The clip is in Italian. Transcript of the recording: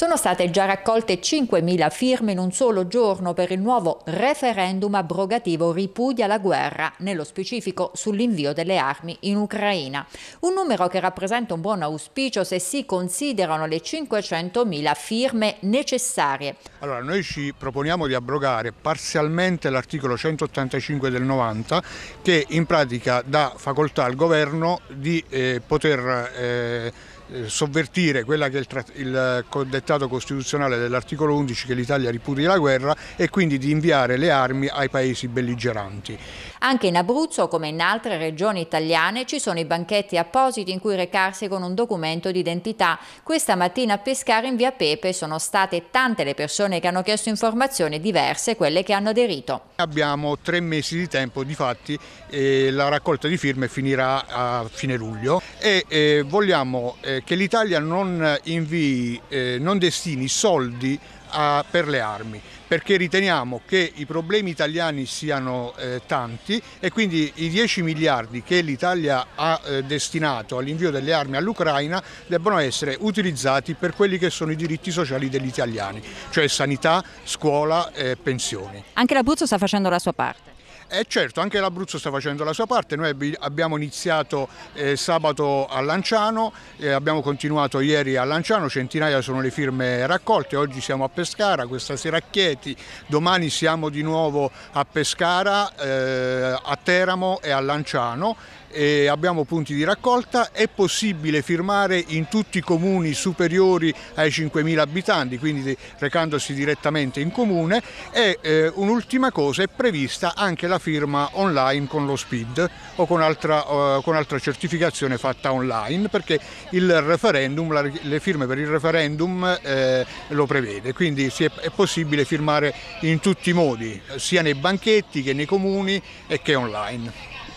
Sono state già raccolte 5.000 firme in un solo giorno per il nuovo referendum abrogativo ripudia la guerra, nello specifico sull'invio delle armi in Ucraina. Un numero che rappresenta un buon auspicio se si considerano le 500.000 firme necessarie. Allora, noi ci proponiamo di abrogare parzialmente l'articolo 185 del 90 che in pratica dà facoltà al governo di eh, poter eh, eh, sovvertire quella che è il, il condettato costituzionale dell'articolo 11 che l'Italia ripudi la guerra e quindi di inviare le armi ai paesi belligeranti. Anche in Abruzzo, come in altre regioni italiane, ci sono i banchetti appositi in cui recarsi con un documento d'identità. Questa mattina a Pescara in via Pepe sono state tante le persone che hanno chiesto informazioni diverse quelle che hanno aderito. Abbiamo tre mesi di tempo, di fatti la raccolta di firme finirà a fine luglio e eh, vogliamo eh, che l'Italia non invii, eh, non destini soldi a, per le armi, perché riteniamo che i problemi italiani siano eh, tanti e quindi i 10 miliardi che l'Italia ha eh, destinato all'invio delle armi all'Ucraina debbano essere utilizzati per quelli che sono i diritti sociali degli italiani, cioè sanità, scuola e eh, pensioni. Anche l'Abruzzo sta facendo la sua parte. E eh, certo, anche l'Abruzzo sta facendo la sua parte, noi abbiamo iniziato eh, sabato a Lanciano, eh, abbiamo continuato ieri a Lanciano, centinaia sono le firme raccolte, oggi siamo a Pescara, questa sera a Chieti, domani siamo di nuovo a Pescara, eh, a Teramo e a Lanciano eh, abbiamo punti di raccolta, è possibile firmare in tutti i comuni superiori ai 5.000 abitanti, quindi recandosi direttamente in comune e eh, un'ultima cosa è prevista anche la firma online con lo SPID o con altra, eh, con altra certificazione fatta online perché il referendum, la, le firme per il referendum eh, lo prevede, quindi è, è possibile firmare in tutti i modi, sia nei banchetti che nei comuni e che online.